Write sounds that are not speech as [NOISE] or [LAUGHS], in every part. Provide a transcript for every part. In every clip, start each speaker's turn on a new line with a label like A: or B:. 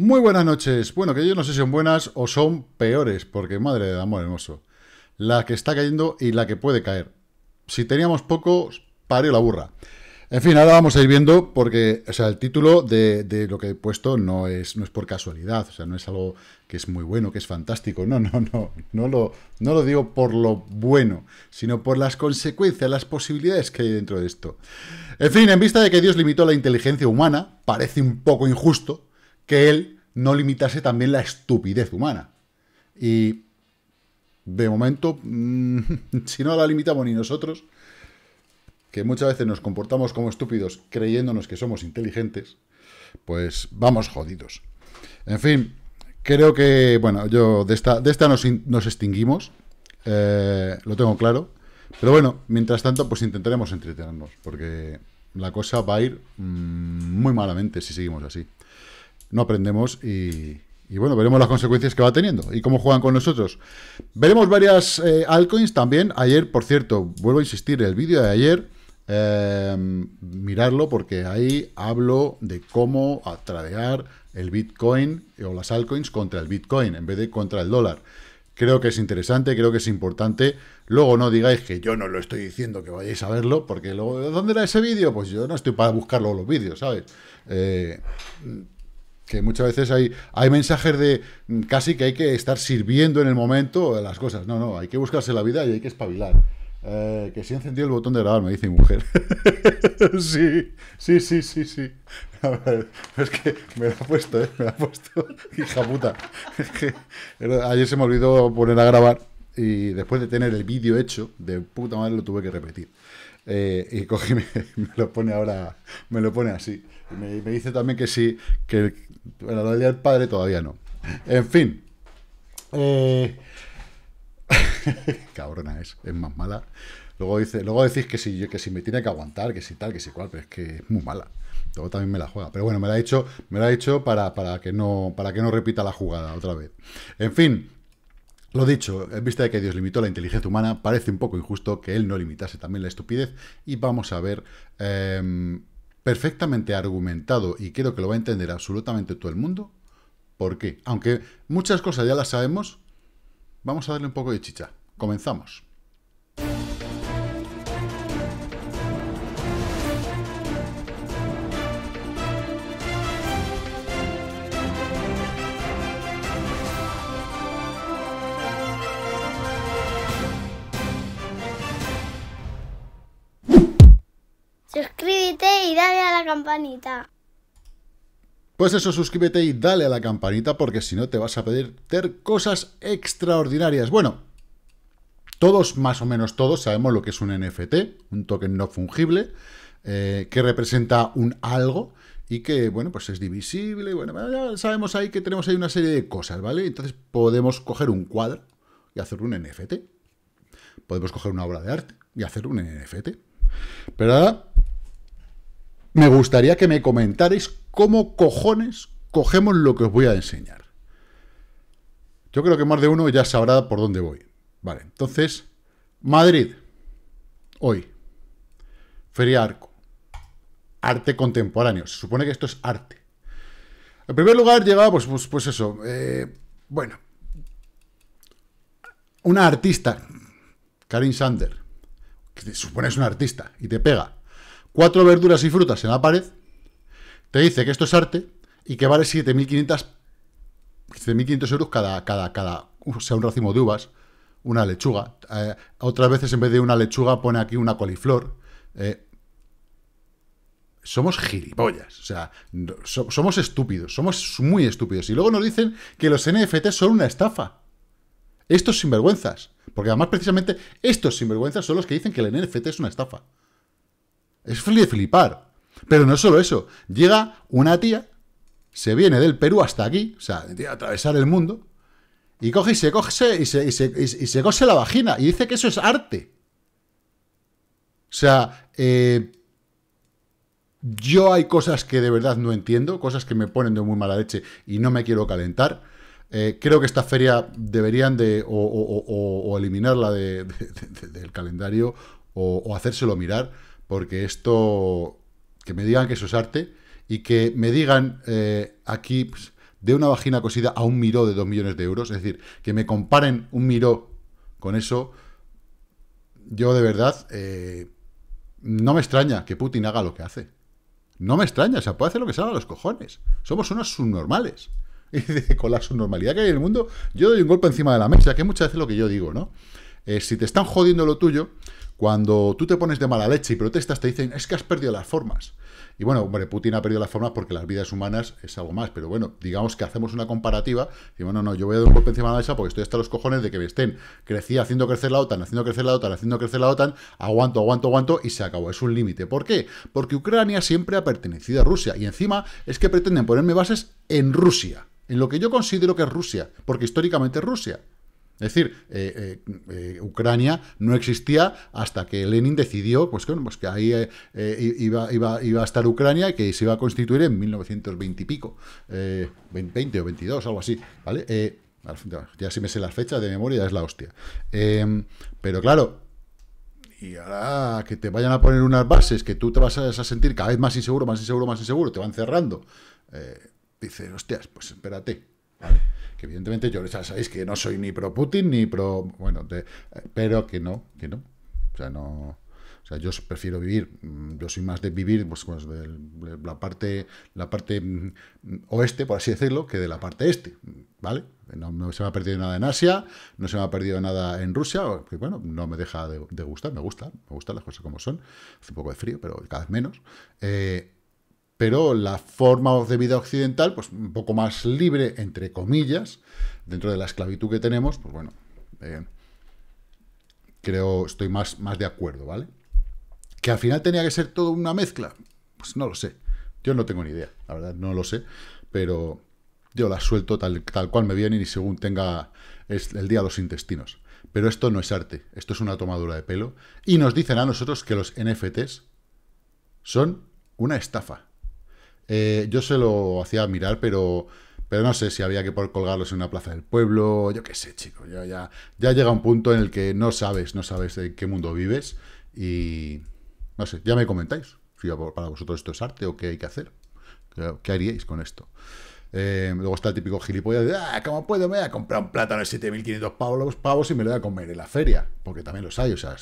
A: Muy buenas noches. Bueno, que yo no sé si son buenas o son peores, porque madre de amor hermoso. La que está cayendo y la que puede caer. Si teníamos poco, parió la burra. En fin, ahora vamos a ir viendo, porque o sea, el título de, lo que he puesto no es, no es por casualidad, o sea, no es algo que es muy bueno, que es fantástico. No, no, no, no lo, no lo digo por lo bueno, sino por las consecuencias, las posibilidades que hay dentro de esto. En fin, en vista de que Dios limitó la inteligencia humana, parece un poco injusto, que él no limitase también la estupidez humana. Y de momento, mm, [LAUGHS] si no la limitamos ni nosotros, que muchas veces nos comportamos como estúpidos creyéndonos que somos inteligentes, pues vamos jodidos. En fin, creo que, bueno, yo de esta, de esta nos, extinguimos, eh, lo tengo claro, pero bueno, mientras tanto, pues intentaremos entretenernos, porque la cosa va a ir mm, muy malamente si seguimos así no aprendemos y, bueno, veremos las consecuencias que va teniendo y cómo juegan con nosotros. Veremos varias eh, altcoins también. Ayer, por cierto, vuelvo a insistir, el vídeo de ayer, em, mirarlo porque ahí hablo de cómo tradear el Bitcoin o las altcoins contra el Bitcoin en vez de contra el dólar. Creo que es interesante, creo que es importante. Luego no digáis que yo no lo estoy diciendo, que vayáis a verlo, porque luego, de ¿dónde era ese vídeo? Pues yo no estoy para buscarlo los vídeos, ¿sabes? Eh, que muchas veces hay, hay mensajes de mm, casi que hay que estar sirviendo en el momento de las cosas. No, no, hay que buscarse la vida y hay que espabilar. Eh, que si encendió el botón de grabar, me dice mi mujer. [LAUGHS] sí, sí, sí, sí, sí. A ver, es que me lo ha puesto, ¿eh? Me lo ha puesto. [LAUGHS] Hija puta. ayer se me olvidó poner a grabar y después de tener el vídeo hecho, de puta madre lo tuve que repetir. Eh, y cogí, [LAUGHS] me, lo pone ahora, me lo pone así me, dice también que sí, que el, bueno, el padre todavía no. En fin. Eh... [LAUGHS] Cabrona es, es más mala. Luego, dice, luego decís que si, que si me tiene que aguantar, que si tal, que si cual, pero es que es muy mala. Luego también me la juega. Pero bueno, me la ha hecho, me ha hecho para, para, que no, para que no repita la jugada otra vez. En fin, lo dicho, en vista de que Dios limitó la inteligencia humana, parece un poco injusto que él no limitase también la estupidez. Y vamos a ver. Em, perfectamente argumentado y creo que lo va a entender absolutamente todo el mundo. ¿Por qué? Aunque muchas cosas ya las sabemos, vamos a darle un poco de chicha. Comenzamos. dale a la campanita. Pues eso, suscríbete y dale a la campanita porque si no te vas a pedir cosas extraordinarias. Bueno, todos, más o menos todos, sabemos lo que es un NFT, un token no fungible, eh, que representa un algo y que, bueno, pues es divisible, bueno, ya sabemos ahí que tenemos ahí una serie de cosas, ¿vale? Entonces podemos coger un cuadro y hacer un NFT. Podemos coger una obra de arte y hacer un NFT. Pero ahora me gustaría que me comentarais cómo cojones cogemos lo que os voy a enseñar. Yo creo que más de uno ya sabrá por dónde voy. Vale, entonces, Madrid, hoy, Feria Arco, arte contemporáneo. Se supone que esto es arte. En primer lugar llegaba, pues, pues, pues, eso, eh, bueno, una artista, Karin Sander, que se supone es una artista y te pega cuatro verduras y frutas en la pared, te dice que esto es arte y que vale 7.500 euros cada, cada, cada, o sea, un racimo de uvas, una lechuga. Eh, otras veces en vez de una lechuga pone aquí una coliflor. Eh, somos gilipollas, o sea, somos estúpidos, somos muy estúpidos. Y luego nos dicen que los NFT son una estafa. Estos sinvergüenzas, porque además precisamente estos sinvergüenzas son los que dicen que el NFT es una estafa. Es flipar. Pero no solo eso. Llega una tía, se viene del Perú hasta aquí, o sea, de atravesar el mundo, y coge y se coge y se, la vagina y dice que eso es arte. O sea, eh, yo hay cosas que de verdad no entiendo, cosas que me ponen de muy mala leche y no me quiero calentar. Eh, creo que esta feria deberían de o, eliminarla [LAUGHS] del calendario o, hacérselo mirar porque esto, que me digan que eso es arte y que me digan eh, aquí pues, de una vagina cosida a un miró de 2 millones de euros, es decir, que me comparen un miró con eso, yo de verdad eh, no me extraña que Putin haga lo que hace. No me extraña, o sea, puede hacer lo que salga a los cojones. Somos unos subnormales. [LAUGHS] Y con la subnormalidad que hay en el mundo, yo doy un golpe encima de la mesa, que muchas veces lo que yo digo, ¿no? Eh, si te están jodiendo lo tuyo, cuando tú te pones de mala leche y protestas, te dicen, es que has perdido las formas. Y bueno, hombre, Putin ha perdido las formas porque las vidas humanas es algo más, pero bueno, digamos que hacemos una comparativa y bueno, no, yo voy a dar un golpe encima de la porque estoy hasta los cojones de que me estén crecía, haciendo crecer la OTAN, haciendo crecer la OTAN, haciendo crecer la OTAN, aguanto, aguanto, aguanto y se acabó. Es un límite. ¿Por qué? Porque Ucrania siempre ha pertenecido a Rusia y encima es que pretenden ponerme bases en Rusia, en lo que yo considero que es Rusia, porque históricamente es Rusia. Es decir, eh, eh, eh, Ucrania no existía hasta que Lenin decidió pues, que, pues ahí iba, iba, a estar Ucrania y que se iba a constituir en 1920 y pico, 20 o 22, algo así, ¿vale? ya si me sé las fechas de memoria, es la hostia. Em, pero claro, y ahora que te vayan a poner unas bases que tú te vas a, sentir cada vez más inseguro, más inseguro, más inseguro, te van cerrando. dices, hostias, pues espérate, ¿vale? que evidentemente yo ya sabéis que no soy ni pro Putin ni pro. Bueno, pero que no, que no. O sea, no. O sea, yo prefiero vivir, mm, yo soy más de vivir pues, pues, de la parte, la parte mm, oeste, por así decirlo, que de la parte este, ¿vale? No, se me ha perdido nada en Asia, no se me ha perdido nada en Rusia, que bueno, no me deja de, gustar, me gusta, me gustan las cosas como son. Hace un poco de frío, pero cada vez menos. Eh, pero la forma de vida occidental, pues un poco más libre, entre comillas, dentro de la esclavitud que tenemos, pues bueno, eh, creo, estoy más, más de acuerdo, ¿vale? Que al final tenía que ser todo una mezcla, pues no lo sé, yo no tengo ni idea, la verdad, no lo sé, pero yo la suelto tal, tal cual me viene y según tenga el día los intestinos. Pero esto no es arte, esto es una tomadura de pelo, y nos dicen a nosotros que los NFTs son una estafa. Eh, yo se lo hacía mirar, pero, pero no sé si había que por colgarlos en una plaza del pueblo, yo qué sé, chico. Ya, ya, ya llega un punto en el que no sabes, no sabes de qué mundo vives y no sé, ya me comentáis si para vosotros esto es arte o qué hay que hacer. ¿Qué haríais con esto? Eh, luego está el típico gilipollas de, ah, ¿cómo puedo? Me voy a comprar un plátano de 7.500 pavos, pavos y me lo voy a comer en la feria. Porque también los hay, o sea,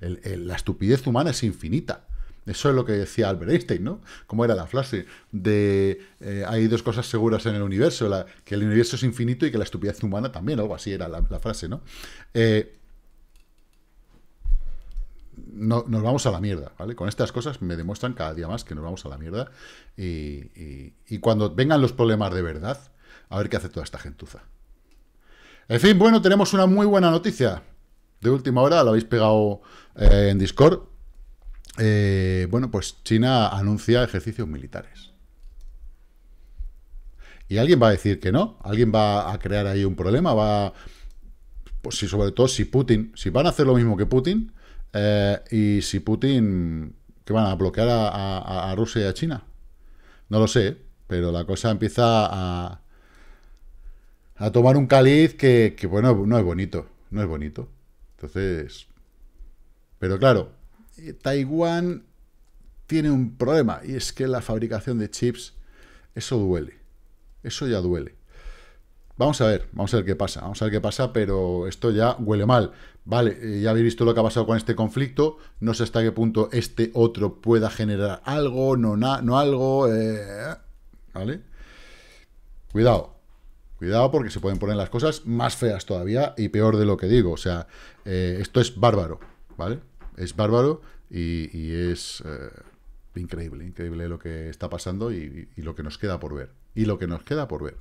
A: la estupidez humana es infinita. Eso es lo que decía Albert Einstein, ¿no? ¿Cómo era la frase? De eh, hay dos cosas seguras en el universo, que el universo es infinito y que la estupidez humana también, algo así era la, frase, eh, ¿no? Nos vamos a la mierda, ¿vale? Con estas cosas me demuestran cada día más que nos vamos a la mierda y, cuando vengan los problemas de verdad, a ver qué hace toda esta gentuza. En fin, bueno, tenemos una muy buena noticia. De última hora, la habéis pegado eh, en Discord eh, bueno, pues China anuncia ejercicios militares. Y alguien va a decir que no, alguien va a crear ahí un problema, va... pues si sobre todo si Putin, si van a hacer lo mismo que Putin, eh, y si Putin, que van a bloquear a, a, Rusia y a China. No lo sé, pero la cosa empieza a, a tomar un caliz que, que, bueno, no es bonito, no es bonito. Entonces, pero claro, eh, Taiwán tiene un problema y es que la fabricación de chips, eso duele. Eso ya duele. Vamos a ver, vamos a ver qué pasa, vamos a ver qué pasa, pero esto ya huele mal. Vale, eh, ya habéis visto lo que ha pasado con este conflicto, no sé hasta qué punto este otro pueda generar algo, no, no algo, eh, ¿vale? Cuidado, cuidado porque se pueden poner las cosas más feas todavía y peor de lo que digo, o sea, esto es bárbaro, ¿vale? es bárbaro y, es eh, increíble, increíble lo que está pasando y, lo que nos queda por ver. Y lo que nos queda por ver.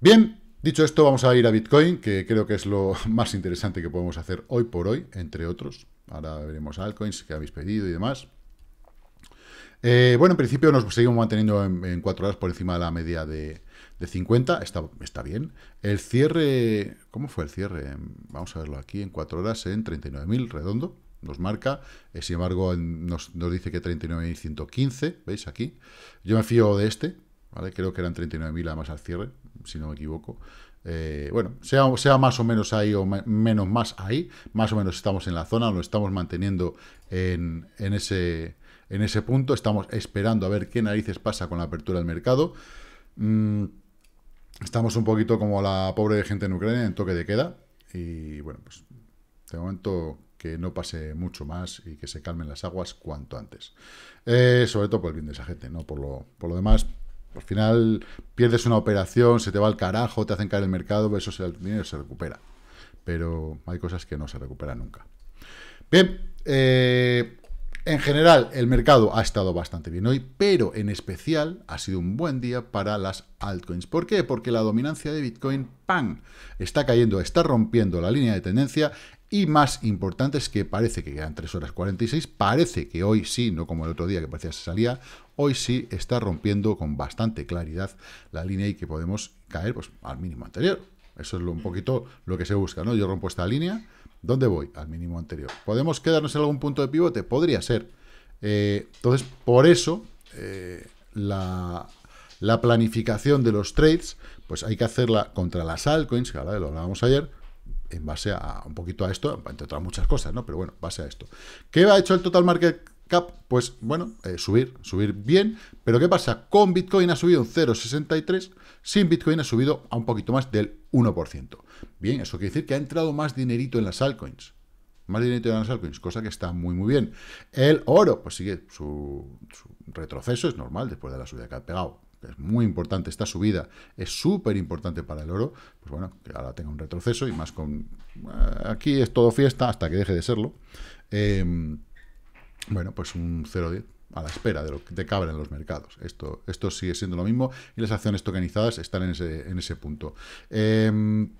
A: Bien, dicho esto, vamos a ir a Bitcoin, que creo que es lo [LAUGHS] más interesante que podemos hacer hoy por hoy, entre otros. Ahora veremos altcoins que habéis pedido y demás. Eh, bueno, en principio nos seguimos manteniendo en, 4 horas por encima de la media de, 50. Está, está, bien. El cierre, ¿cómo fue el cierre? Em, vamos a verlo aquí, en 4 horas en 39.000 redondo. Nos marca, eh, sin embargo, nos, dice que 39.115, ¿veis aquí? Yo me fío de este, ¿vale? Creo que eran 39.000 además al cierre, si no me equivoco. Eh, bueno, sea, sea, más o menos ahí o menos más ahí, más o menos estamos en la zona, lo estamos manteniendo en ese en ese punto. Estamos esperando a ver qué narices pasa con la apertura del mercado. Mm, estamos un poquito como la pobre gente en Ucrania en toque de queda. Y bueno, pues de momento que no pase mucho más y que se calmen las aguas cuanto antes. Eh, sobre todo por el bien de esa gente, ¿no? Por lo, por lo demás, al final pierdes una operación, se te va al carajo, te hacen caer el mercado, eso se, se recupera. Pero hay cosas que no se recuperan nunca. Bien, eh, en general, el mercado ha estado bastante bien hoy, pero en especial ha sido un buen día para las altcoins. ¿Por qué? Porque la dominancia de Bitcoin, ¡pam!, está cayendo, está rompiendo la línea de tendencia y más importante es que parece que quedan 3 horas 46, parece que hoy sí, no como el otro día que parecía se salía, hoy sí está rompiendo con bastante claridad la línea y que podemos caer pues, al mínimo anterior. Eso es un poquito lo que se busca, ¿no? Yo rompo esta línea ¿Dónde voy? Al mínimo anterior. ¿Podemos quedarnos en algún punto de pivote? Podría ser. Eh, entonces, por eso, eh, la, planificación de los trades, pues hay que hacerla contra las altcoins, que ahora lo hablábamos ayer, en base a un poquito a esto, entre otras muchas cosas, ¿no? Pero bueno, base a esto. ¿Qué ha hecho el total market cap? Pues bueno, eh, subir, subir bien, pero ¿qué pasa? Con Bitcoin ha subido un 0,63, sin Bitcoin ha subido a un poquito más del 1%. Bien, eso quiere decir que ha entrado más dinerito en las altcoins. Más dinerito en las altcoins, cosa que está muy, muy bien. El oro, pues sigue su, retroceso, es normal después de la subida que ha pegado. Es muy importante esta subida, es súper importante para el oro. Pues bueno, que ahora tenga un retroceso y más con... Ah, aquí es todo fiesta hasta que deje de serlo. Em, bueno, pues un 0,10 a la espera de lo que te cabra en los mercados. Esto, esto sigue siendo lo mismo y las acciones tokenizadas están en ese, punto. Em,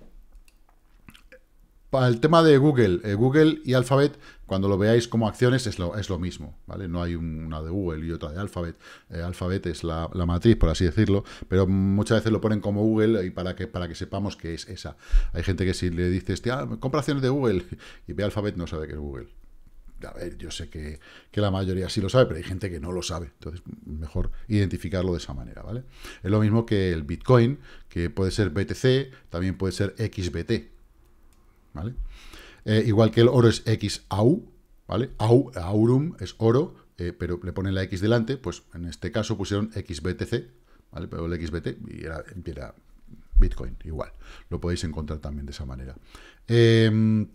A: el tema de Google, eh, Google y Alphabet, cuando lo veáis como acciones, es lo, mismo, ¿vale? No hay una de Google y otra de Alphabet. Eh, Alphabet es la, matriz, por así decirlo, pero muchas veces lo ponen como Google y para que, para que sepamos que es esa. Hay gente que si le dices, ah, compra acciones de Google [LAUGHS] y ve Alphabet, no sabe que es Google. A ver, yo sé que, que, la mayoría sí lo sabe, pero hay gente que no lo sabe. Entonces, mejor identificarlo de esa manera, ¿vale? Es lo mismo que el Bitcoin, que puede ser BTC, también puede ser XBT, ¿vale? Eh, igual que el oro es XAU, ¿vale? AU, aurum es oro, eh, pero le ponen la X delante, pues en este caso pusieron XBTC, ¿vale? Pero el XBT era, Bitcoin, igual. Lo podéis encontrar también de esa manera. Em,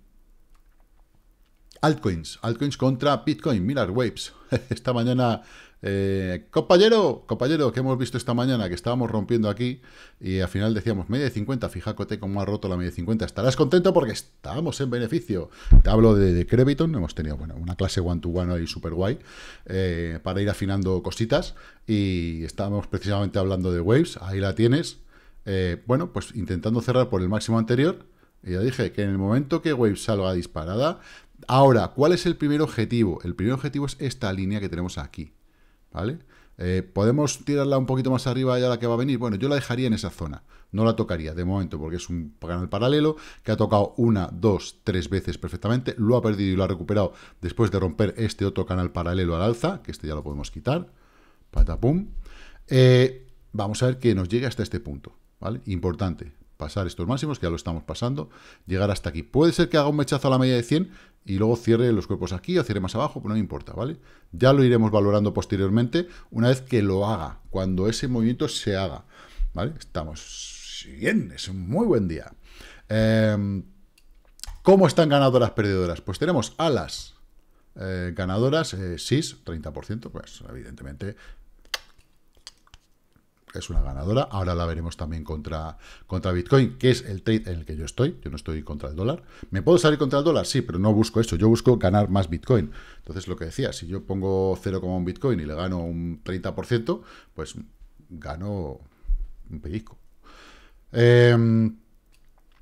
A: altcoins, altcoins contra Bitcoin, mirar, Waves. [LAUGHS] esta mañana, eh, compañero, compañero, que hemos visto esta mañana, que estábamos rompiendo aquí, y al final decíamos, media de 50, fíjate cómo ha roto la media de 50, estarás contento porque estábamos en beneficio. Te hablo de, de hemos tenido bueno, una clase one-to-one ahí súper guay, eh, para ir afinando cositas, y estábamos precisamente hablando de Waves, ahí la tienes, eh, bueno, pues intentando cerrar por el máximo anterior, y ya dije que en el momento que Waves salga disparada, Ahora, ¿cuál es el primer objetivo? El primer objetivo es esta línea que tenemos aquí, ¿vale? Eh, ¿Podemos tirarla un poquito más arriba ya la que va a venir? Bueno, yo la dejaría en esa zona. No la tocaría de momento porque es un canal paralelo que ha tocado una, dos, tres veces perfectamente. Lo ha perdido y lo ha recuperado después de romper este otro canal paralelo al alza, que este ya lo podemos quitar. Patapum. pum. Eh, vamos a ver que nos llegue hasta este punto, ¿vale? Importante pasar estos máximos, que ya lo estamos pasando, llegar hasta aquí. Puede ser que haga un mechazo a la media de 100 y luego cierre los cuerpos aquí o cierre más abajo, pero no importa, ¿vale? Ya lo iremos valorando posteriormente una vez que lo haga, cuando ese movimiento se haga, ¿vale? Estamos bien, es un muy buen día. Em, ¿Cómo están ganadoras perdedoras? Pues tenemos alas eh, ganadoras, eh, SIS, 30%, pues evidentemente es una ganadora. Ahora la veremos también contra, contra Bitcoin, que es el trade en el que yo estoy. Yo no estoy contra el dólar. ¿Me puedo salir contra el dólar? Sí, pero no busco eso. Yo busco ganar más Bitcoin. Entonces, lo que decía, si yo pongo 0,1 Bitcoin y le gano un 30%, pues gano un pellizco. Em,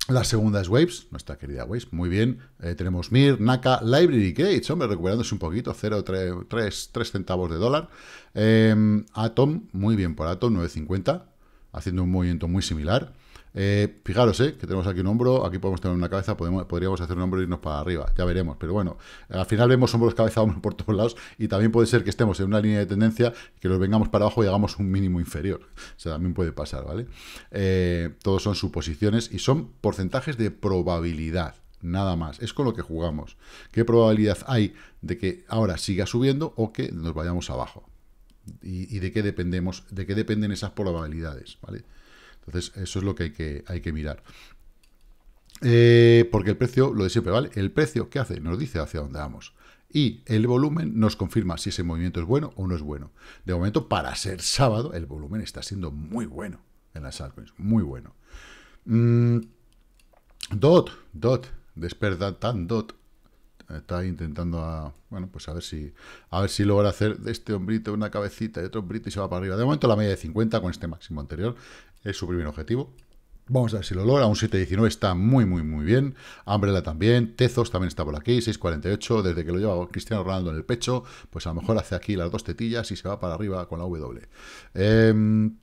A: la segunda es Waves, nuestra querida Waves, muy bien. Eh, tenemos Mir, Naka, Library Gates, hombre, recuperándose un poquito, 0,3 centavos de dólar. Eh, Atom, muy bien por Atom, 9,50, haciendo un movimiento muy similar. Eh, fijaros, eh, que tenemos aquí un hombro, aquí podemos tener una cabeza, podemos, podríamos hacer un hombro y e irnos para arriba, ya veremos, pero bueno, al final vemos hombros, cabeza, por todos lados y también puede ser que estemos en una línea de tendencia, que nos vengamos para abajo y hagamos un mínimo inferior, o sea, también puede pasar, ¿vale? Eh, todos son suposiciones y son porcentajes de probabilidad, nada más. Es con lo que jugamos. ¿Qué probabilidad hay de que ahora siga subiendo o que nos vayamos abajo? ¿Y, y de qué dependemos? ¿De qué dependen esas probabilidades? ¿Vale? Entonces, eso es lo que hay que, hay que mirar. Eh, porque el precio, lo de siempre, ¿vale? El precio, ¿qué hace? Nos dice hacia dónde vamos. Y el volumen nos confirma si ese movimiento es bueno o no es bueno. De momento, para ser sábado, el volumen está siendo muy bueno en las altcoins. Muy bueno. Mm, DOT, DOT, DOT, tan DOT. Está intentando a, bueno, pues a ver si a ver si logra hacer de este hombrito una cabecita y otro hombrito y se va para arriba. De momento la media de 50 con este máximo anterior es su primer objetivo. Vamos a ver si lo logra. Un 7.19 está muy, muy, muy bien. Umbrella también. Tezos también está por aquí. 6.48. Desde que lo lleva Cristiano Ronaldo en el pecho, pues a lo mejor hace aquí las dos tetillas y se va para arriba con la W. Em,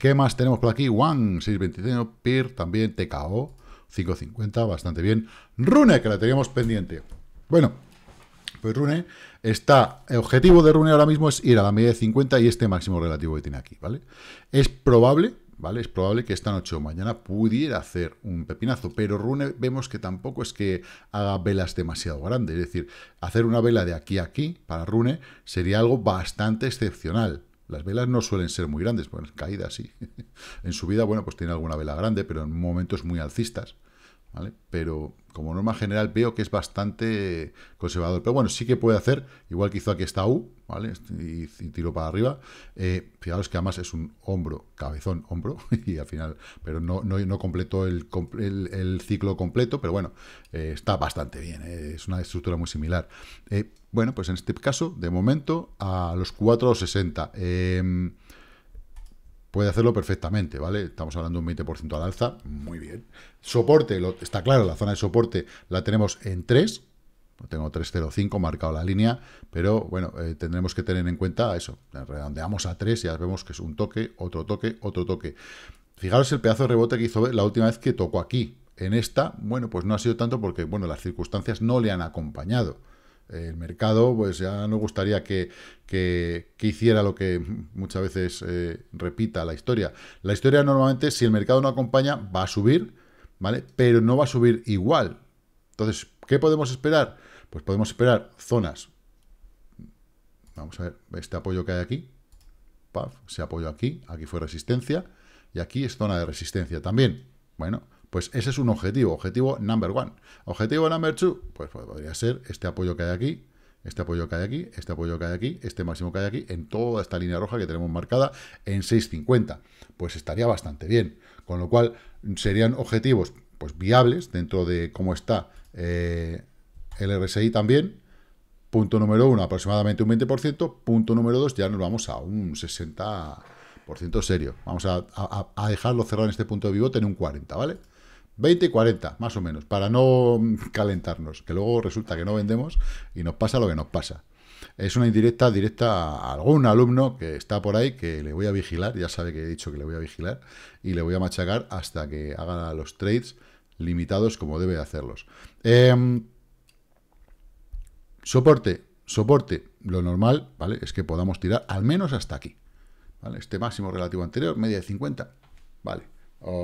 A: ¿Qué más tenemos por aquí? One, 6.25. pier también. TKO. 5.50, bastante bien. Rune, que la teníamos pendiente. Bueno, pues Rune está... El objetivo de Rune ahora mismo es ir a la media de 50 y este máximo relativo que tiene aquí, ¿vale? Es probable, ¿vale? Es probable que esta noche o mañana pudiera hacer un pepinazo, pero Rune vemos que tampoco es que haga velas demasiado grandes, es decir, hacer una vela de aquí a aquí para Rune sería algo bastante excepcional, las velas no suelen ser muy grandes, pues caídas sí. [LAUGHS] en subida, bueno, pues tiene alguna vela grande, pero en momentos muy alcistas. ¿Vale? Pero como norma general veo que es bastante conservador. Pero bueno, sí que puede hacer, igual que hizo aquí esta U, ¿vale? Y, tiro para arriba. Eh, fijaros que además es un hombro, cabezón, hombro, [LAUGHS] y al final, pero no, no, no completó el, el, ciclo completo, pero bueno, eh, está bastante bien, eh, es una estructura muy similar. Bueno, pues en este caso, de momento, a los 4.60. Em, puede hacerlo perfectamente, ¿vale? Estamos hablando de un 20% al alza, muy bien. Soporte, está claro, la zona de soporte la tenemos en 3, tengo 305 marcado la línea, pero bueno, eh, tendremos que tener en cuenta eso, redondeamos a 3 y ya vemos que es un toque, otro toque, otro toque. Fijaros el pedazo de rebote que hizo la última vez que tocó aquí. En esta, bueno, pues no ha sido tanto porque, bueno, las circunstancias no le han acompañado el mercado, pues ya no gustaría que, hiciera lo que muchas veces eh, repita la historia. La historia normalmente, si el mercado no acompaña, va a subir, ¿vale? Pero no va a subir igual. Entonces, ¿qué podemos esperar? Pues podemos esperar zonas. Vamos a ver, este apoyo que hay aquí. Paf, se apoyó aquí, aquí fue resistencia. Y aquí es zona de resistencia también. Bueno, pues ese es un objetivo, objetivo number one. Objetivo number two, pues podría ser este apoyo que hay aquí, este apoyo que hay aquí, este apoyo que hay aquí, este máximo que hay aquí, en toda esta línea roja que tenemos marcada en 6.50. Pues estaría bastante bien. Con lo cual, serían objetivos pues viables dentro de cómo está eh, el RSI también. Punto número uno, aproximadamente un 20%. Punto número dos, ya nos vamos a un 60% serio. Vamos a, dejarlo cerrado en este punto de vivo, en un 40%, ¿vale? 20 y 40, más o menos, para no calentarnos, que luego resulta que no vendemos y nos pasa lo que nos pasa. Es una indirecta directa a algún alumno que está por ahí, que le voy a vigilar, ya sabe que he dicho que le voy a vigilar, y le voy a machacar hasta que haga los trades limitados como debe hacerlos. Em, soporte, soporte, lo normal, ¿vale? Es que podamos tirar al menos hasta aquí, ¿vale? Este máximo relativo anterior, media de 50, ¿vale?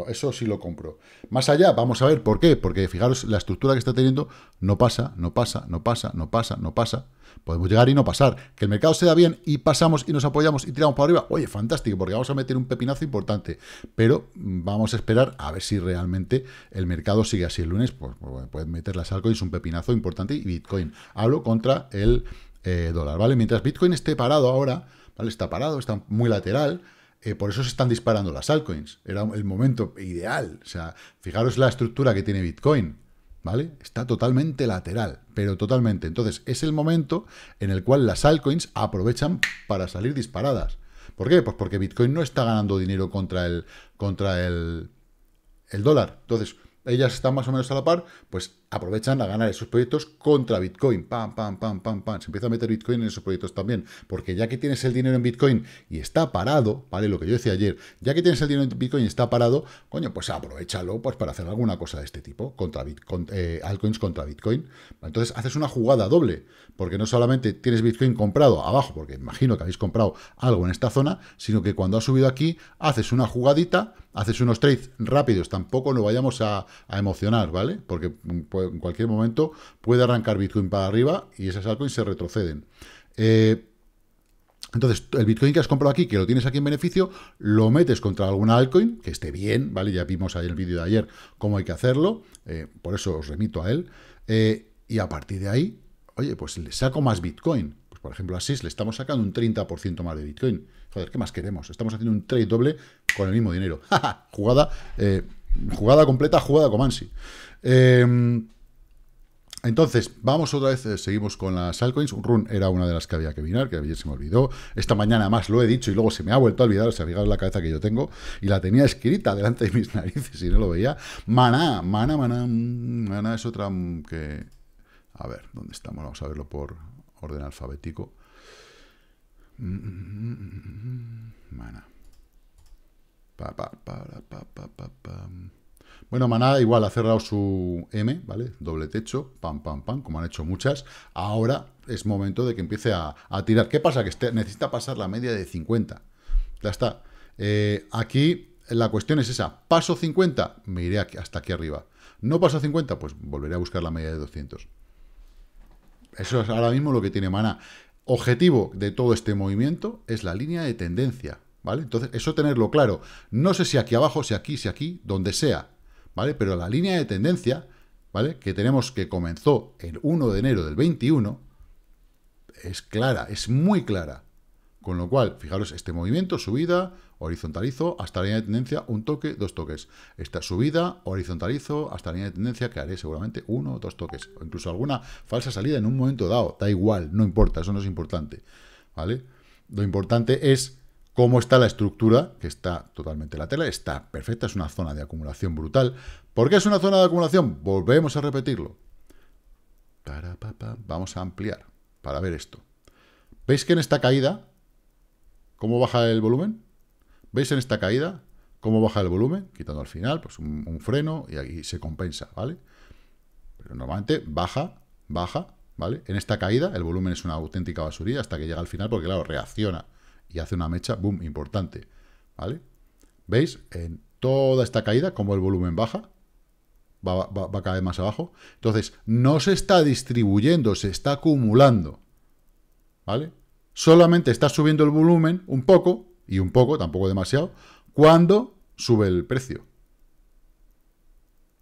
A: eso sí lo compro. Más allá, vamos a ver por qué. Porque fijaros, la estructura que está teniendo no pasa, no pasa, no pasa, no pasa, no pasa. Podemos llegar y no pasar. Que el mercado se da bien y pasamos y nos apoyamos y tiramos para arriba. Oye, fantástico, porque vamos a meter un pepinazo importante. Pero mm, vamos a esperar a ver si realmente el mercado sigue así el lunes. Pues, pues pueden meter las altcoins, un pepinazo importante y Bitcoin. Hablo contra el eh, dólar, ¿vale? Mientras Bitcoin esté parado ahora, ¿vale? Está parado, está muy lateral eh, por eso se están disparando las altcoins. Era el momento ideal. O sea, fijaros la estructura que tiene Bitcoin. ¿Vale? Está totalmente lateral, pero totalmente. Entonces, es el momento en el cual las altcoins aprovechan para salir disparadas. ¿Por qué? Pues porque Bitcoin no está ganando dinero contra el, contra el, el dólar. Entonces, ellas están más o menos a la par, pues aprovechan a ganar esos proyectos contra Bitcoin. Pam, pam, pam, pam, pam. Se empieza a meter Bitcoin en esos proyectos también. Porque ya que tienes el dinero en Bitcoin y está parado, ¿vale? Lo que yo decía ayer, ya que tienes el dinero en Bitcoin y está parado, coño, pues aprovechalo pues, para hacer alguna cosa de este tipo, contra eh, altcoins contra Bitcoin. Entonces haces una jugada doble, porque no solamente tienes Bitcoin comprado abajo, porque imagino que habéis comprado algo en esta zona, sino que cuando ha subido aquí, haces una jugadita haces unos trades rápidos, tampoco lo vayamos a, emocionar, ¿vale? Porque mm, pues, en cualquier momento puede arrancar Bitcoin para arriba y esas altcoins se retroceden. Eh, entonces, el Bitcoin que has comprado aquí, que lo tienes aquí en beneficio, lo metes contra alguna altcoin, que esté bien, ¿vale? Ya vimos ahí el vídeo de ayer cómo hay que hacerlo, eh, por eso os remito a él. Eh, y a partir de ahí, oye, pues le saco más Bitcoin. Pues por ejemplo, a le estamos sacando un 30% más de Bitcoin. Joder, ¿qué más queremos? Estamos haciendo un trade doble con el mismo dinero. [LAUGHS] jugada, eh, jugada completa, jugada Comansi. Eh, em, entonces, vamos otra vez, eh, seguimos con las altcoins. Run era una de las que había que mirar, que ayer se me olvidó. Esta mañana más lo he dicho y luego se me ha vuelto a olvidar, o sea, fijaros la cabeza que yo tengo y la tenía escrita [LAUGHS] delante de mis narices y no lo veía. MANA, MANA, MANA mm, MANA es otra mm, que... A ver, ¿dónde estamos? Vamos a verlo por orden alfabético. Mana. Pa, bueno, Maná igual ha cerrado su M, ¿vale? Doble techo, pam, pam, pam, como han hecho muchas. Ahora es momento de que empiece a, tirar. ¿Qué pasa? Que este, necesita pasar la media de 50. Ya está. Eh, aquí la cuestión es esa. ¿Paso 50? Me iré hasta aquí arriba. ¿No paso 50? Pues volveré a buscar la media de 200. Eso es ahora mismo lo que tiene Maná objetivo de todo este movimiento es la línea de tendencia, ¿vale? Entonces, eso tenerlo claro. No sé si aquí abajo, si aquí, si aquí, donde sea, ¿vale? Pero la línea de tendencia, ¿vale? Que tenemos que comenzó el 1 de enero del 21, es clara, es muy clara. Con lo cual, fijaros, este movimiento, subida, horizontalizo, hasta la línea de tendencia, un toque, dos toques. Esta subida, horizontalizo, hasta la línea de tendencia, que haré seguramente uno o dos toques. O incluso alguna falsa salida en un momento dado. Da igual, no importa, eso no es importante. ¿Vale? Lo importante es cómo está la estructura, que está totalmente la tela. está perfecta, es una zona de acumulación brutal. ¿Por qué es una zona de acumulación? Volvemos a repetirlo. Vamos a ampliar para ver esto. ¿Veis que en esta caída ¿Cómo baja el volumen? ¿Veis en esta caída cómo baja el volumen? Quitando al final pues un, freno y ahí se compensa, ¿vale? Pero normalmente baja, baja, ¿vale? En esta caída el volumen es una auténtica basurilla hasta que llega al final porque, claro, reacciona y hace una mecha, boom, importante, ¿vale? ¿Veis? En toda esta caída, cómo el volumen baja, va, va a caer más abajo. Entonces, no se está distribuyendo, se está acumulando, ¿vale? solamente está subiendo el volumen un poco, y un poco, tampoco demasiado, cuando sube el precio.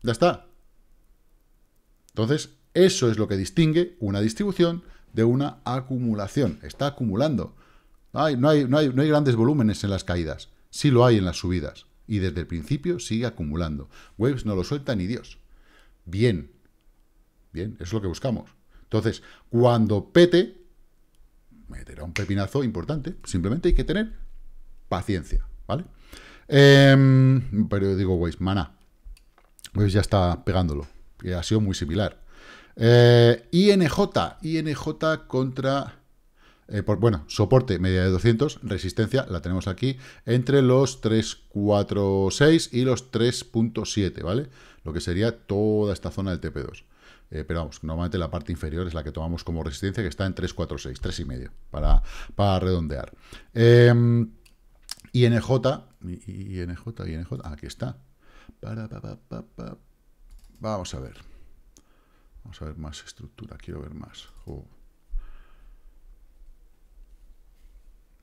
A: Ya está. Entonces, eso es lo que distingue una distribución de una acumulación. Está acumulando. No hay, no hay, no hay, grandes volúmenes en las caídas. Sí lo hay en las subidas. Y desde el principio sigue acumulando. Waves no lo suelta ni Dios. Bien. Bien, eso es lo que buscamos. Entonces, cuando pete, meterá un pepinazo importante. Simplemente hay que tener paciencia, ¿vale? Em, pero digo, Waze, maná. ya está pegándolo, ha sido muy similar. Eh, INJ, INJ contra... Eh, bueno, soporte media de 200, resistencia la tenemos aquí, entre los 3.46 y los 3.7, ¿vale? Lo que sería toda esta zona del TP2. Eh, pero vamos, normalmente la parte inferior es la que tomamos como resistencia, que está en 346, 3,5, para, para redondear. Eh, em, INJ, INJ, INJ, aquí está. Vamos a ver. Vamos a ver más estructura, quiero ver más.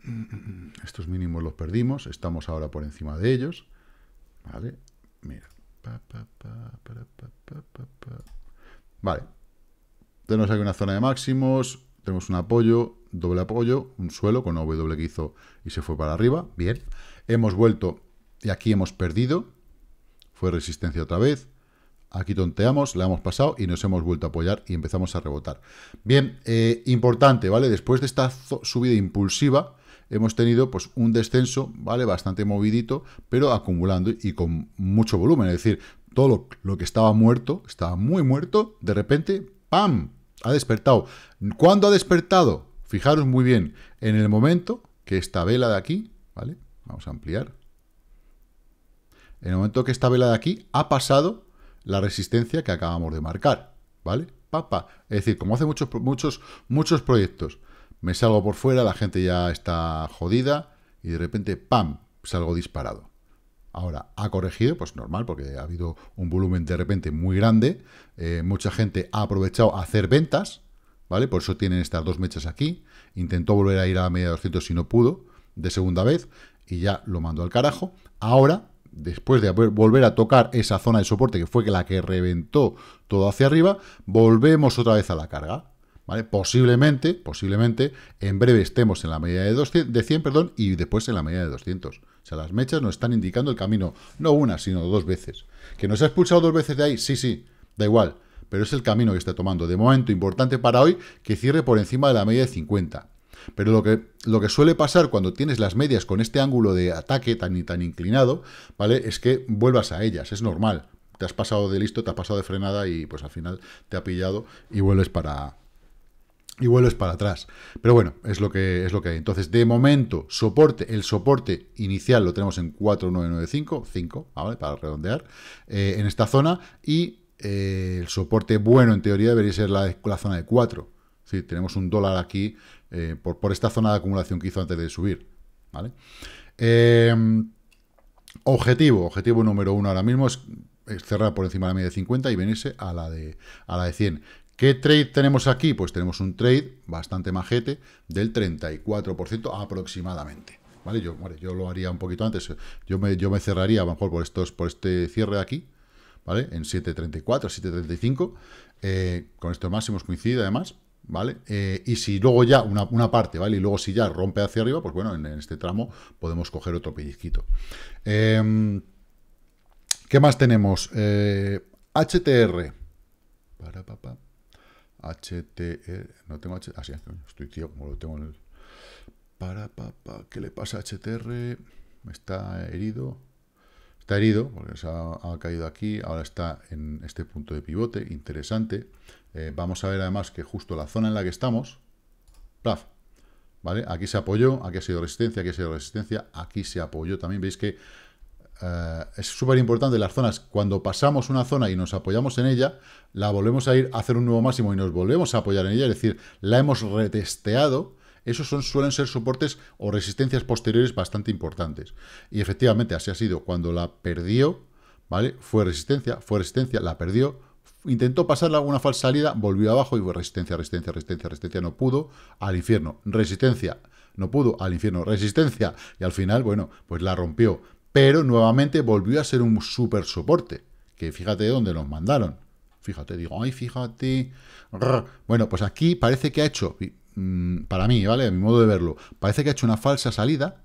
A: Mm, mm, mm. Estos mínimos los perdimos, estamos ahora por encima de ellos. Vale, mira. Vale. Tenemos aquí una zona de máximos, tenemos un apoyo, doble apoyo, un suelo con W que hizo y se fue para arriba. Bien. Hemos vuelto y aquí hemos perdido. Fue resistencia otra vez. Aquí tonteamos, la hemos pasado y nos hemos vuelto a apoyar y empezamos a rebotar. Bien, eh, importante, ¿vale? Después de esta subida impulsiva, hemos tenido pues un descenso, ¿vale? Bastante movidito, pero acumulando y con mucho volumen. Es decir, todo lo, que estaba muerto, estaba muy muerto, de repente, ¡pam! Ha despertado. ¿Cuándo ha despertado? Fijaros muy bien, en el momento que esta vela de aquí, ¿vale? Vamos a ampliar. En el momento que esta vela de aquí ha pasado la resistencia que acabamos de marcar, ¿vale? Papa. Es decir, como hace muchos, muchos, muchos proyectos, me salgo por fuera, la gente ya está jodida y de repente, ¡pam!, salgo disparado. Ahora, ha corregido, pues normal, porque ha habido un volumen de repente muy grande, eh, mucha gente ha aprovechado a hacer ventas, ¿vale? Por eso tienen estas dos mechas aquí, intentó volver a ir a la media de 200 y no pudo, de segunda vez, y ya lo mandó al carajo. Ahora, después de volver a tocar esa zona de soporte, que fue la que reventó todo hacia arriba, volvemos otra vez a la carga, ¿Vale? Posiblemente, posiblemente, en breve estemos en la media de, 200, 100 perdón, y después en la media de 200 sea, las mechas nos están indicando el camino, no una, sino dos veces. ¿Que nos ha expulsado dos veces de ahí? Sí, sí, da igual, pero es el camino que está tomando. De momento, importante para hoy que cierre por encima de la media de 50. Pero lo que, lo que suele pasar cuando tienes las medias con este ángulo de ataque tan tan inclinado, ¿vale? Es que vuelvas a ellas, es normal. Te has pasado de listo, te has pasado de frenada y pues al final te ha pillado y vuelves para, y vuelves para atrás. Pero bueno, es lo que es lo que hay. Entonces, de momento, soporte, el soporte inicial lo tenemos en 4995, 5, ¿vale? Para redondear, eh, en esta zona. Y eh, el soporte bueno, en teoría, debería ser la, zona de 4. Sí, tenemos un dólar aquí eh, por, por, esta zona de acumulación que hizo antes de subir, em, objetivo, objetivo número uno ahora mismo es cerrar por encima de la media de 50 y venirse a la de, a la de 100. ¿Qué trade tenemos aquí? Pues tenemos un trade bastante majete del 34% aproximadamente. ¿Vale? Yo, yo lo haría un poquito antes. Yo me, yo me cerraría a lo mejor por, estos, por este cierre de aquí, ¿vale? En 7.34, 7.35. Eh, con estos máximos coincide además, ¿vale? Eh, y si luego ya una, parte, ¿vale? Y luego si ya rompe hacia arriba, pues bueno, en, este tramo podemos coger otro pellizquito. Em, ¿Qué más tenemos? HTR. Eh, Para, HTR. E, no tengo HT. Ah, estoy tío, como lo tengo en el. Para, para, ¿Qué le pasa a HTR? Está herido. Está herido, porque se ha, caído aquí. Ahora está en este punto de pivote. Interesante. Eh, vamos a ver además que justo la zona en la que estamos. ¿Vale? Aquí se apoyó, aquí ha sido resistencia, aquí ha sido resistencia, aquí se apoyó también. Veis que eh, es súper importante las zonas. Cuando pasamos una zona y nos apoyamos en ella, la volvemos a ir a hacer un nuevo máximo y nos volvemos a apoyar en ella, es decir, la hemos retesteado. Esos son, suelen ser soportes o resistencias posteriores bastante importantes. Y efectivamente, así ha sido. Cuando la perdió, ¿vale? Fue resistencia, fue resistencia, la perdió, intentó pasarla alguna falsa salida, volvió abajo y fue resistencia, resistencia, resistencia, resistencia, no pudo, al infierno, resistencia, no pudo, al infierno, resistencia, y al final, bueno, pues la rompió, pero nuevamente volvió a ser un super soporte, que fíjate dónde nos mandaron. Fíjate, digo, ay, fíjate. Bueno, pues aquí parece que ha hecho, mm, para mí, ¿vale? A mi modo de verlo, parece que ha hecho una falsa salida,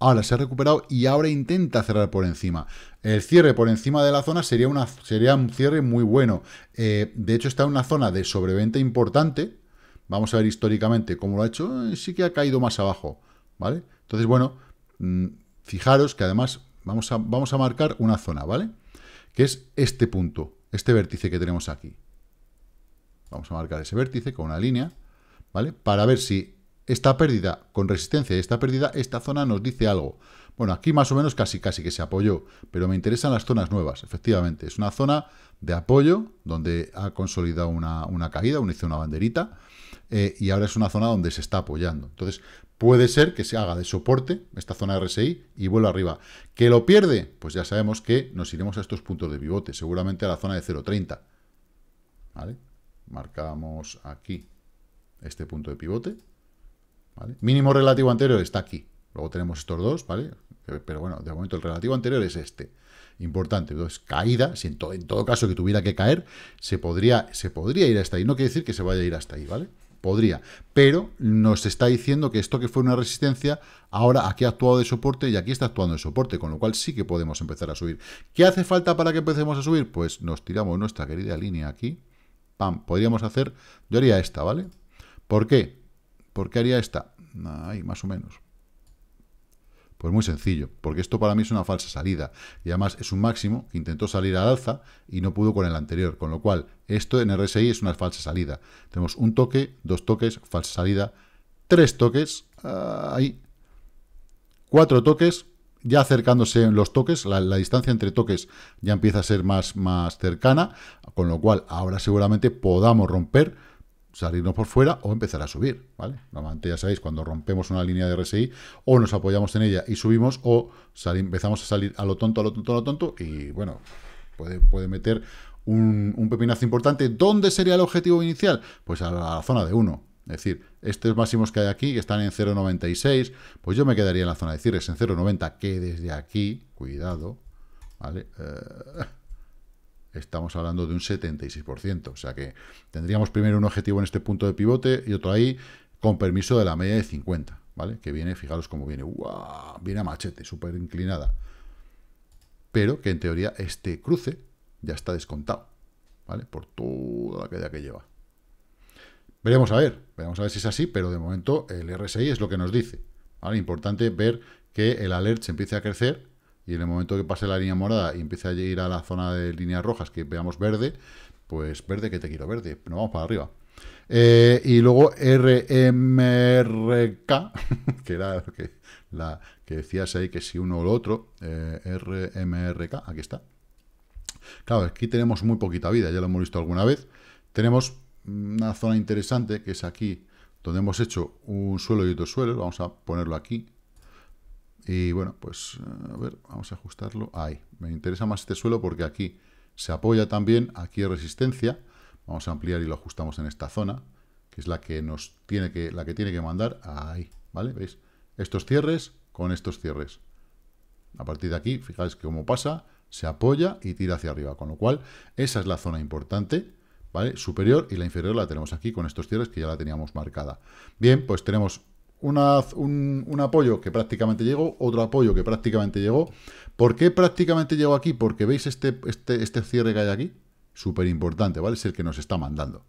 A: ahora se ha recuperado y ahora intenta cerrar por encima. El cierre por encima de la zona sería, una, sería un cierre muy bueno. Eh, de hecho, está en una zona de sobreventa importante. Vamos a ver históricamente cómo lo ha hecho. Eh, sí que ha caído más abajo, ¿vale? Entonces, bueno, mm, Fijaros que además vamos a, vamos a marcar una zona, ¿vale? Que es este punto, este vértice que tenemos aquí. Vamos a marcar ese vértice con una línea, ¿vale? Para ver si esta pérdida con resistencia y esta pérdida, esta zona nos dice algo. Bueno, aquí más o menos casi casi que se apoyó, pero me interesan las zonas nuevas, efectivamente. Es una zona de apoyo donde ha consolidado una, caída, uno hizo una banderita, eh, y ahora es una zona donde se está apoyando. Entonces, Puede ser que se haga de soporte esta zona de RSI y vuelva arriba. ¿Que lo pierde? Pues ya sabemos que nos iremos a estos puntos de pivote, seguramente a la zona de 0.30. ¿Vale? Marcamos aquí este punto de pivote. Mínimo relativo anterior está aquí. Luego tenemos estos dos, ¿vale? Eh, pero bueno, de momento el relativo anterior es este. Importante. Entonces, caída, si en todo, en todo caso que tuviera que caer, se podría, se podría ir hasta ahí. No quiere decir que se vaya a ir hasta ahí, ¿vale? Podría, pero nos está diciendo que esto que fue una resistencia, ahora aquí ha actuado de soporte y aquí está actuando de soporte, con lo cual sí que podemos empezar a subir. ¿Qué hace falta para que empecemos a subir? Pues nos tiramos nuestra querida línea aquí, pam, podríamos hacer, yo haría esta, ¿vale? ¿Por qué? ¿Por qué haría esta? Ahí, más o menos. Pues muy sencillo, porque esto para mí es una falsa salida. Y además es un máximo que intentó salir al alza y no pudo con el anterior. Con lo cual, esto en RSI es una falsa salida. Tenemos un toque, dos toques, falsa salida, tres toques, ah, ahí, cuatro toques, ya acercándose los toques, la, la, distancia entre toques ya empieza a ser más, más cercana, con lo cual ahora seguramente podamos romper salirnos por fuera o empezar a subir, ¿vale? Normalmente ya sabéis, cuando rompemos una línea de RSI, o nos apoyamos en ella y subimos, o empezamos a salir a lo tonto, a lo tonto, a lo tonto, y bueno, puede, meter un, un, pepinazo importante. ¿Dónde sería el objetivo inicial? Pues a la, zona de 1. Es decir, estos máximos que hay aquí, que están en 0.96, pues yo me quedaría en la zona de cierres en 0.90, que desde aquí, cuidado, ¿vale? Eh estamos hablando de un 76%. O sea que tendríamos primero un objetivo en este punto de pivote y otro ahí con permiso de la media de 50, ¿vale? Que viene, fijaros cómo viene, ¡guau! Viene a machete, súper inclinada. Pero que en teoría este cruce ya está descontado, ¿vale? Por toda la caída que lleva. Veremos a ver, veremos a ver si es así, pero de momento el RSI es lo que nos dice. ¿vale? Importante ver que el alert se empiece a crecer y en el momento que pase la línea morada y empiece a ir a la zona de líneas rojas que veamos verde, pues verde que te quiero verde, pero vamos para arriba. Eh, y luego RMRK, [LAUGHS] que era lo que, la, que decías ahí que si uno o lo otro, eh, RMRK, aquí está. Claro, aquí tenemos muy poquita vida, ya lo hemos visto alguna vez. Tenemos una zona interesante que es aquí, donde hemos hecho un suelo y otro suelo, vamos a ponerlo aquí, y bueno, pues eh, a ver, vamos a ajustarlo. Ahí, me interesa más este suelo porque aquí se apoya también, aquí resistencia. Vamos a ampliar y lo ajustamos en esta zona, que es la que nos tiene que, la que, tiene que mandar. Ahí, ¿vale? ¿Veis? Estos cierres con estos cierres. A partir de aquí, fijáis que como pasa, se apoya y tira hacia arriba. Con lo cual, esa es la zona importante, ¿vale? Superior y la inferior la tenemos aquí con estos cierres que ya la teníamos marcada. Bien, pues tenemos un, apoyo que prácticamente llegó, otro apoyo que prácticamente llegó. ¿Por qué prácticamente llegó aquí? Porque veis este, este, este cierre que hay aquí, súper importante, ¿vale? Es el que nos está mandando.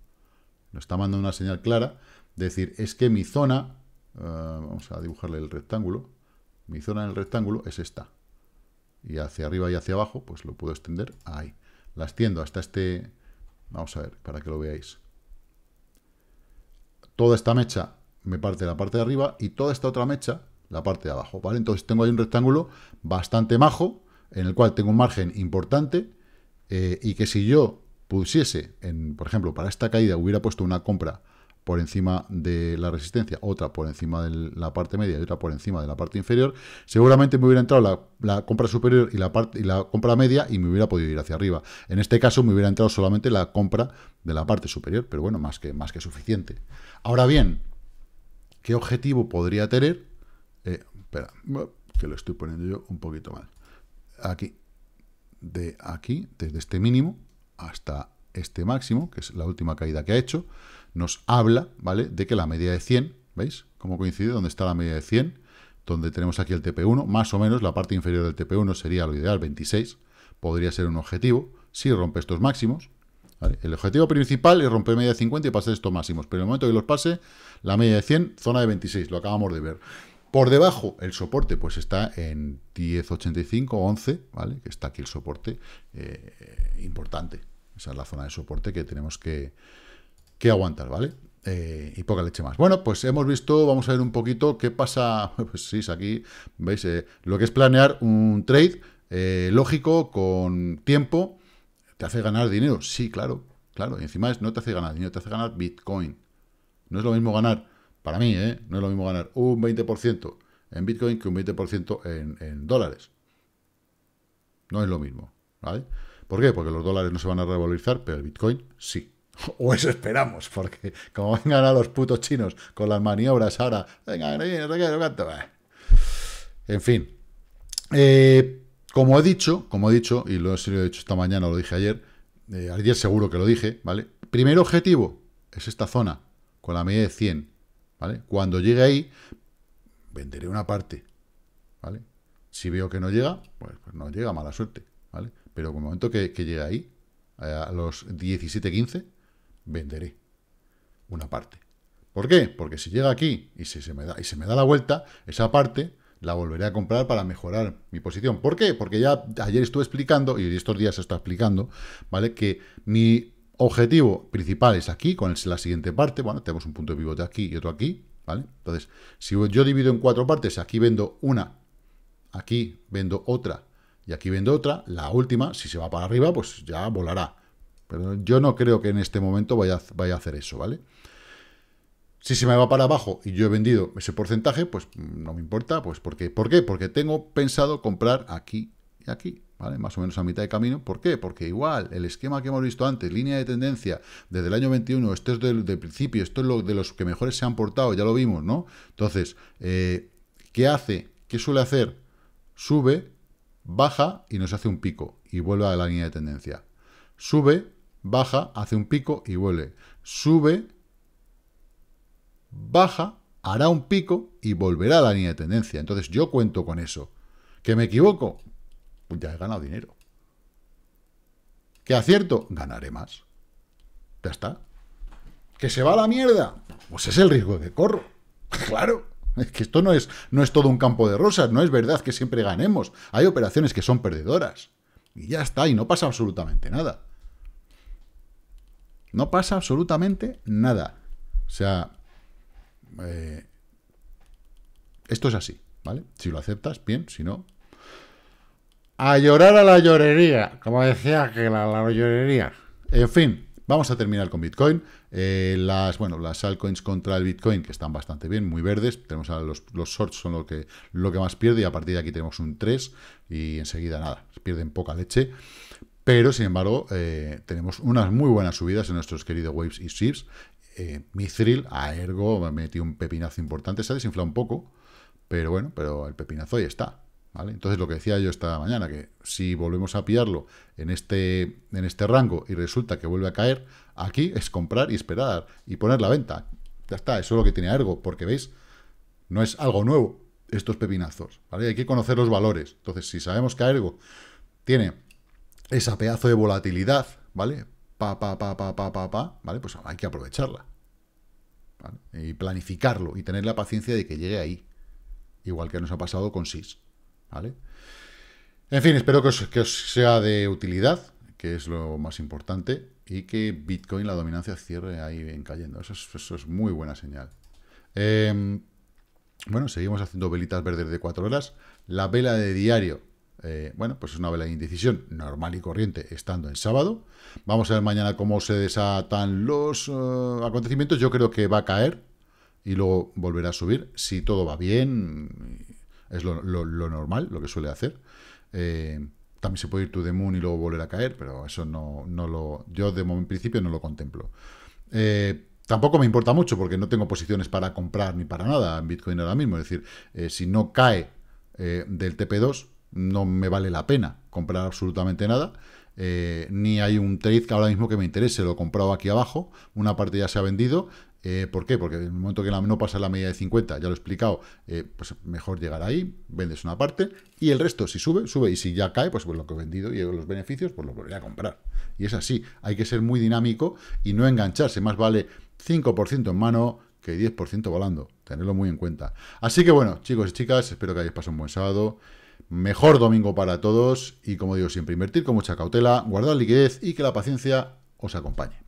A: Nos está mandando una señal clara, decir, es que mi zona, eh, vamos a dibujarle el rectángulo, mi zona en el rectángulo es esta. Y hacia arriba y hacia abajo, pues lo puedo extender ahí. La extiendo hasta este, vamos a ver, para que lo veáis. Toda esta mecha me parte la parte de arriba y toda esta otra mecha, la parte de abajo, ¿vale? Entonces tengo ahí un rectángulo bastante majo, en el cual tengo un margen importante eh, y que si yo pusiese, en, por ejemplo, para esta caída hubiera puesto una compra por encima de la resistencia, otra por encima de la parte media y otra por encima de la parte inferior, seguramente me hubiera entrado la, compra superior y la, parte, y la compra media y me hubiera podido ir hacia arriba. En este caso me hubiera entrado solamente la compra de la parte superior, pero bueno, más que, más que suficiente. Ahora bien, ¿Qué objetivo podría tener? Eh, espera, que lo estoy poniendo yo un poquito mal. Aquí, de aquí, desde este mínimo hasta este máximo, que es la última caída que ha hecho, nos habla, ¿vale?, de que la media de 100, ¿veis? ¿Cómo coincide? ¿Dónde está la media de 100? Donde tenemos aquí el TP1, más o menos la parte inferior del TP1 sería lo ideal, 26, podría ser un objetivo, si rompe estos máximos, el objetivo principal es romper media de 50 y pasar estos máximos. Pero en el momento que los pase, la media de 100, zona de 26, lo acabamos de ver. Por debajo, el soporte pues está en 10.85, 11, ¿vale? Que está aquí el soporte eh, importante. Esa es la zona de soporte que tenemos que, aguantar, ¿vale? Eh, y poca leche más. Bueno, pues hemos visto, vamos a ver un poquito qué pasa, [LAUGHS] pues sí, aquí veis eh, lo que es planear un trade lógico con tiempo, ¿Te hace ganar dinero? Sí, claro, claro. Y encima es, no te hace ganar dinero, te hace ganar Bitcoin. No es lo mismo ganar, para mí, ¿eh? no es lo mismo ganar un 20% en Bitcoin que un 20% en, dólares. No es lo mismo, ¿vale? ¿Por qué? Porque los dólares no se van a revalorizar, pero el Bitcoin sí. [LAUGHS] O eso esperamos, porque como vengan a los putos chinos con las maniobras ahora, venga, venga, venga, En fin. Eh, como he dicho, como he dicho, y lo, he dicho esta mañana, lo dije ayer, eh, ayer seguro que lo dije, ¿vale? Primer objetivo es esta zona, con la media de 100, ¿vale? Cuando llegue ahí, venderé una parte, ¿vale? Si veo que no llega, pues, pues no llega, mala suerte, ¿vale? Pero en el momento que, llegue ahí, eh, a los 17-15, venderé una parte. ¿Por qué? Porque si llega aquí y se me da, y se me da la vuelta, esa parte la volveré a comprar para mejorar mi posición. ¿Por qué? Porque ya ayer estuve explicando, y estos días se está explicando, ¿vale? Que mi objetivo principal es aquí, con la siguiente parte, bueno, tenemos un punto de pivote aquí y otro aquí, ¿vale? Entonces, si yo divido en cuatro partes, aquí vendo una, aquí vendo otra, y aquí vendo otra, la última, si se va para arriba, pues ya volará. Pero yo no creo que en este momento vaya, vaya a hacer eso, ¿vale? vale si se me va para abajo y yo he vendido ese porcentaje, pues no me importa, pues ¿por qué? ¿Por qué? Porque tengo pensado comprar aquí y aquí, ¿vale? Más o menos a mitad de camino. ¿Por qué? Porque igual el esquema que hemos visto antes, línea de tendencia desde el año 21, esto es del, principio, esto es lo de los que mejores se han portado, ya lo vimos, ¿no? Entonces, eh, ¿qué hace? ¿Qué suele hacer? Sube, baja y nos hace un pico y vuelve a la línea de tendencia. Sube, baja, hace un pico y vuelve. Sube, baja, hará un pico y volverá a la línea de tendencia. Entonces yo cuento con eso. ¿Que me equivoco? Pues ya he ganado dinero. ¿Que acierto? Ganaré más. Ya está. ¿Que se va a la mierda? Pues es el riesgo que corro. [LAUGHS] Claro. Es que esto no es, no es todo un campo de rosas. No es verdad que siempre ganemos. Hay operaciones que son perdedoras. Y ya está. Y no pasa absolutamente nada. No pasa absolutamente nada. O sea, eh, esto es así, ¿vale? Si lo aceptas, bien, si no... A llorar a la llorería, como decía que la, la llorería. En fin, Vamos a terminar con Bitcoin. Eh, las, bueno, las altcoins contra el Bitcoin, que están bastante bien, muy verdes. Tenemos a los, los, shorts son lo que, lo que más pierde y a partir de aquí tenemos un 3 y enseguida nada, pierden poca leche. Pero, sin embargo, eh, tenemos unas muy buenas subidas en nuestros queridos Waves y Ships. Eh, Mithril, Ergo me metió un pepinazo importante. Se ha desinflado un poco, pero bueno, pero el pepinazo ahí está. ¿vale? Entonces, lo que decía yo esta mañana, que si volvemos a pillarlo en este, en este rango y resulta que vuelve a caer, aquí es comprar y esperar y poner la venta. Ya está, eso es lo que tiene Ergo, porque veis, no es algo nuevo estos pepinazos. ¿vale? Hay que conocer los valores. Entonces, si sabemos que Ergo tiene esa pedazo de volatilidad, ¿vale? Pa, pa, pa, pa, pa, pa, pa, ¿vale? Pues hay que aprovecharla. Y planificarlo y tener la paciencia de que llegue ahí. Igual que nos ha pasado con SIS, ¿vale? En fin, espero que os, que sea de utilidad, que es lo más importante, y que Bitcoin, la dominancia, cierre ahí bien cayendo. Eso es, muy buena señal. Em, bueno, seguimos haciendo velitas verdes de cuatro horas. La vela de diario eh, bueno, pues es una vela de indecisión normal y corriente estando en sábado. Vamos a ver mañana cómo se desatan los eh, acontecimientos. Yo creo que va a caer y luego volverá a subir. Si todo va bien, mm, es lo, normal, lo que suele hacer. Eh, también se puede ir to the moon y luego volver a caer, pero eso no, lo... Yo de momento, en principio no lo contemplo. tampoco me importa mucho porque no tengo posiciones para comprar ni para nada en Bitcoin ahora mismo. Es decir, si no cae del TP2, no me vale la pena comprar absolutamente nada. Eh, ni hay un trade que ahora mismo que me interese, lo he comprado aquí abajo, una parte ya se ha vendido, eh, ¿por qué? Porque en el momento que no pasa la media de 50, ya lo he explicado, eh, pues mejor llegar ahí, vendes una parte, y el resto, si sube, sube, y si ya cae, pues, pues lo que he vendido y los beneficios, pues lo volveré a comprar. Y es así, hay que ser muy dinámico y no engancharse, más vale 5% en mano que 10% volando, tenerlo muy en cuenta. Así que bueno, chicos y chicas, espero que hayáis pasado un buen sábado, Mejor domingo para todos y como digo siempre, invertir con mucha cautela, guardar liquidez y que la paciencia os acompañe.